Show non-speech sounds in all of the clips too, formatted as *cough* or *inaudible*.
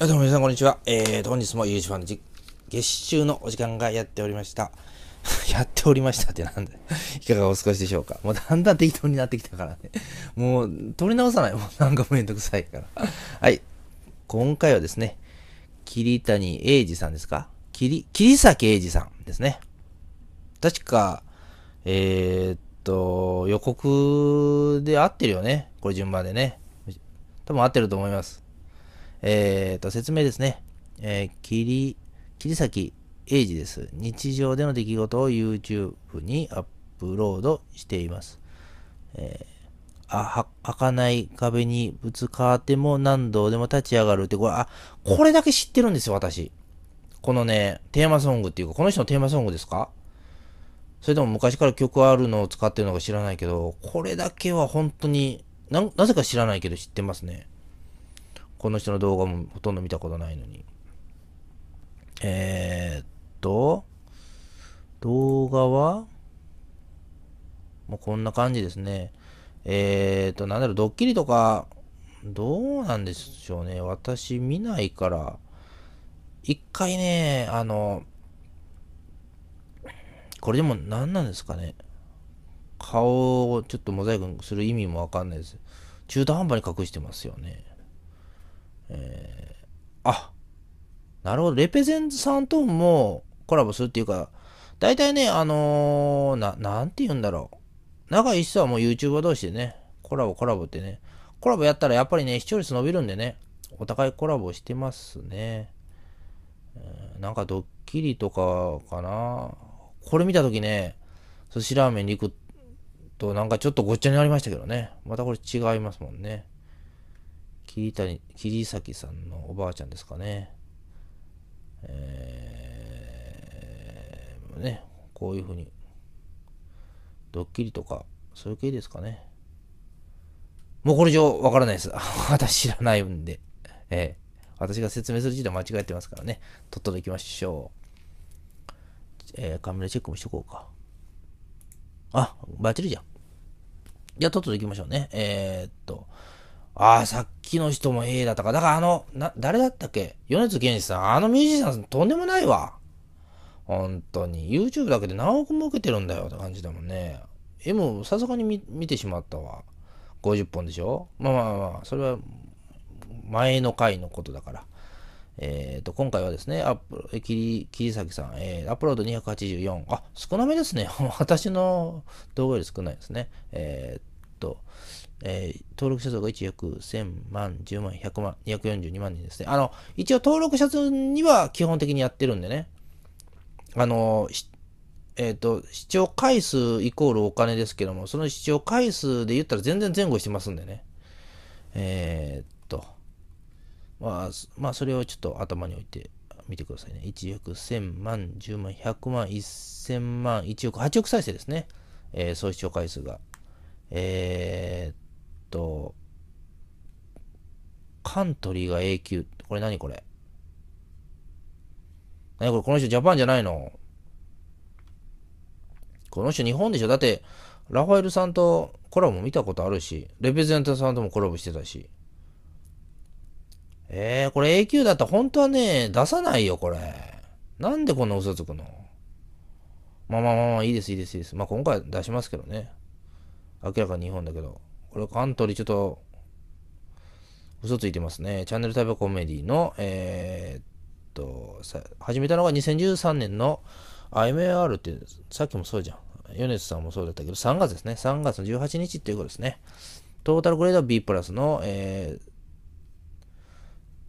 あどうも皆さん、こんにちは。えー本日も YouTube の月収のお時間がやっておりました。*laughs* やっておりましたってなんだ *laughs* いかがお過ごしでしょうかもうだんだん適当になってきたからね。もう、取り直さない。もうなんかめんどくさいから。はい。今回はですね、桐谷英二さんですか桐、桐崎英二さんですね。確か、えー、っと、予告で合ってるよね。これ順番でね。多分合ってると思います。えっ、ー、と、説明ですね。えー、切り、崎英二です。日常での出来事を YouTube にアップロードしています。えー、あ、は、かない壁にぶつかっても何度でも立ち上がるって、これ、あ、これだけ知ってるんですよ、私。このね、テーマソングっていうか、この人のテーマソングですかそれとも昔から曲あるのを使ってるのか知らないけど、これだけは本当に、な、なぜか知らないけど知ってますね。この人の動画もほとんど見たことないのに。えー、っと、動画は、もうこんな感じですね。えー、っと、なんだろう、ドッキリとか、どうなんでしょうね。私見ないから、一回ね、あの、これでも何なんですかね。顔をちょっとモザイクする意味もわかんないです。中途半端に隠してますよね。えー、あ、なるほど。レペゼンさんともコラボするっていうか、大体ね、あのー、な、なんて言うんだろう。仲いい人はもう YouTuber 同士でね、コラボコラボってね、コラボやったらやっぱりね、視聴率伸びるんでね、お互いコラボしてますね。なんかドッキリとかかな。これ見たときね、寿司ラーメンに行くとなんかちょっとごっちゃになりましたけどね。またこれ違いますもんね。桐谷桐崎さんのおばあちゃんですかね。えー、ね、こういうふうに、ドッキリとか、そういう系ですかね。もうこれ以上わからないです。私 *laughs* 知らないんで。えー、私が説明する時点間違えてますからね。とっとと行きましょう。えー、カメラチェックもしとこうか。あ、バッチリじゃん。じゃあ、とっとと行きましょうね。えー、っと。ああ、さっきの人も A だったか。だからあの、な、誰だったっけ米津玄師さん。あのミュージシャンさんとんでもないわ。本当に。YouTube だけで何億儲けてるんだよって感じだもんね。M、さすがに見見てしまったわ。50本でしょまあまあまあ、それは前の回のことだから。えっ、ー、と、今回はですね、アップ、切り、切りさん、えー、アップロード284。あ、少なめですね。*laughs* 私の動画より少ないですね。えー、と、えー、登録者数が1億1000万、10万、100万、242万人ですね。あの、一応登録者数には基本的にやってるんでね。あの、えっ、ー、と、視聴回数イコールお金ですけども、その視聴回数で言ったら全然前後してますんでね。えー、っと、まあ、まあ、それをちょっと頭に置いてみてくださいね。1億1000万、10万、100万、1000万、1億、8億再生ですね。えー、総視聴回数が。えー、っと、カントリーが A 級。これ何これ何これこの人ジャパンじゃないのこの人日本でしょだって、ラファエルさんとコラボ見たことあるし、レペゼンタさんともコラボしてたし。えー、これ A 級だったら本当はね、出さないよ、これ。なんでこんな嘘つくのまあまあまあまあ、いいです、いいです、いいです。まあ今回出しますけどね。明らかに日本だけど。これカントリーちょっと、嘘ついてますね。チャンネルタイプコメディの、えー、っと、始めたのが2013年の IMR って、さっきもそうじゃん。米津さんもそうだったけど、3月ですね。3月の18日っていうことですね。トータルグレード B プラスの、えー、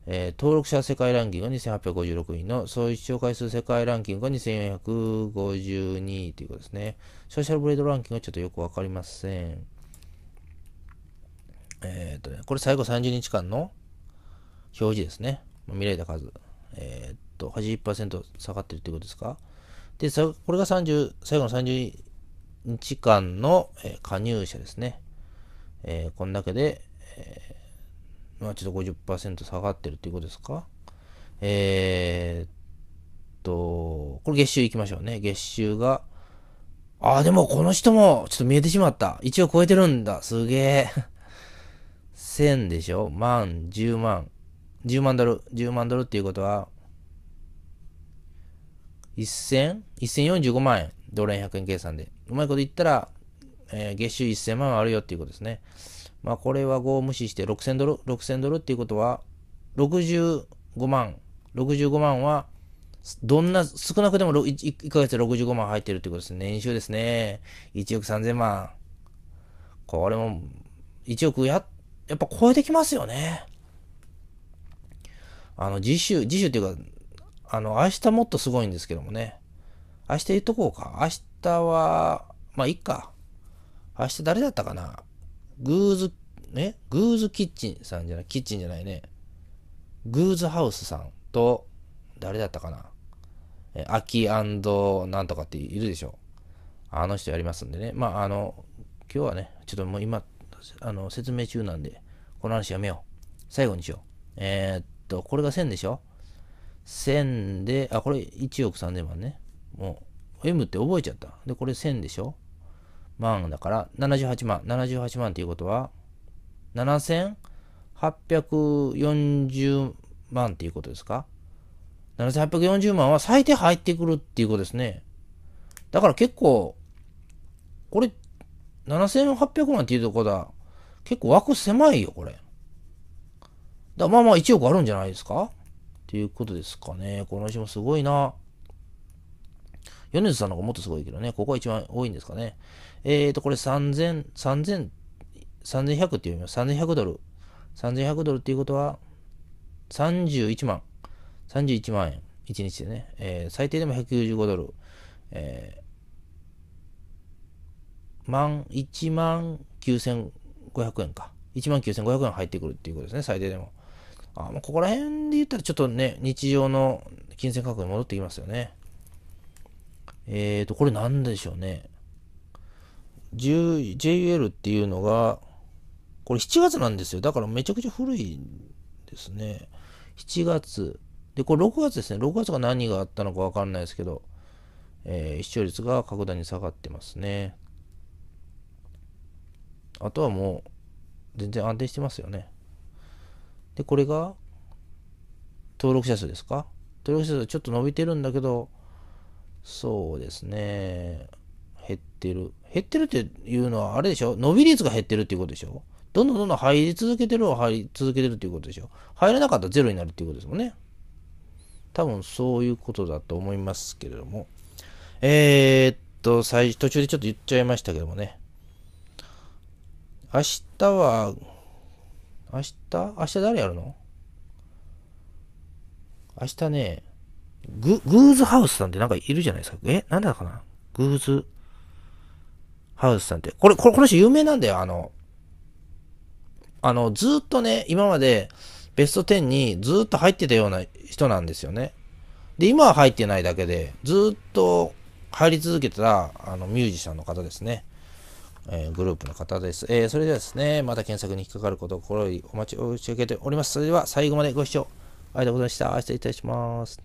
えー、登録者世界ランキングが2856位の総一聴回数世界ランキングが2452位ということですね。ソーシャルブレードランキングはちょっとよくわかりません。えっ、ー、とね、これ最後30日間の表示ですね。見られた数。えっ、ー、と、80%下がってるということですか。で、これが30、最後の30日間の、えー、加入者ですね。えー、こんだけで、えまあちょっと50%下がってるっていうことですかえー、っと、これ月収いきましょうね。月収が、ああ、でもこの人もちょっと見えてしまった。一応超えてるんだ。すげえ。1000でしょ万、10万。10万ドル。10万ドルっていうことは、1000? 1045万円。ドル円100円計算で。うまいこと言ったら、えー、月収1000万あるよっていうことですね。まあ、これは5を無視して6000ドル、6000ドルっていうことは、65万、65万は、どんな、少なくても 1, 1ヶ月で65万入ってるってことですね。年収ですね。1億3000万。これも、1億や、やっぱ超えてきますよね。あの、次週、次週っていうか、あの、明日もっとすごいんですけどもね。明日言っとこうか。明日は、まあ、いいか。明日誰だったかなグーズ、ね、グーズキッチンさんじゃない、キッチンじゃないね。グーズハウスさんと、誰だったかな。え、アキなんとかっているでしょ。あの人やりますんでね。まあ、あの、今日はね、ちょっともう今、あの、説明中なんで、この話やめよう。最後にしよう。えー、っと、これが1000でしょ ?1000 で、あ、これ1億3000万ね。もう、M って覚えちゃった。で、これ1000でしょ万だから78万。78万ということは、7840万っていうことですか ?7840 万は最低入ってくるっていうことですね。だから結構、これ、7800万っていうとこだ。結構枠狭いよ、これ。だまあまあ1億あるんじゃないですかっていうことですかね。この人もすごいな。米津さんの方がもっとすごいけどね。ここが一番多いんですかね。えっ、ー、と、これ3000、3000、3100って読みます。3100ドル。3100ドルっていうことは、31万。31万円。1日でね。えー、最低でも195ドル。えー、万、1万9500円か。1万9500円入ってくるっていうことですね。最低でも。あもうここら辺で言ったらちょっとね、日常の金銭価格に戻ってきますよね。えっ、ー、と、これ何でしょうね。JUL っていうのが、これ7月なんですよ。だからめちゃくちゃ古いんですね。7月。で、これ6月ですね。6月が何があったのかわかんないですけど、えー、視聴率が格段に下がってますね。あとはもう、全然安定してますよね。で、これが、登録者数ですか登録者数ちょっと伸びてるんだけど、そうですね。減ってる。減ってるっていうのは、あれでしょ伸び率が減ってるっていうことでしょどんどんどんどん入り続けてるは入り続けてるっていうことでしょ入れなかったらゼロになるっていうことですもんね。多分そういうことだと思いますけれども。えー、っと、最初、途中でちょっと言っちゃいましたけどもね。明日は、明日明日誰やるの明日ね、グ、グーズハウスさんってなんかいるじゃないですか。えなんだかなグーズ、ハウスさんって。これ、これ、この人有名なんだよ。あの、あの、ずっとね、今までベスト10にずっと入ってたような人なんですよね。で、今は入ってないだけで、ずっと入り続けてた、あの、ミュージシャンの方ですね。えー、グループの方です。えー、それではですね、また検索に引っかかることを心よりお待ちを受けております。それでは最後までご視聴ありがとうございました。失礼いたします。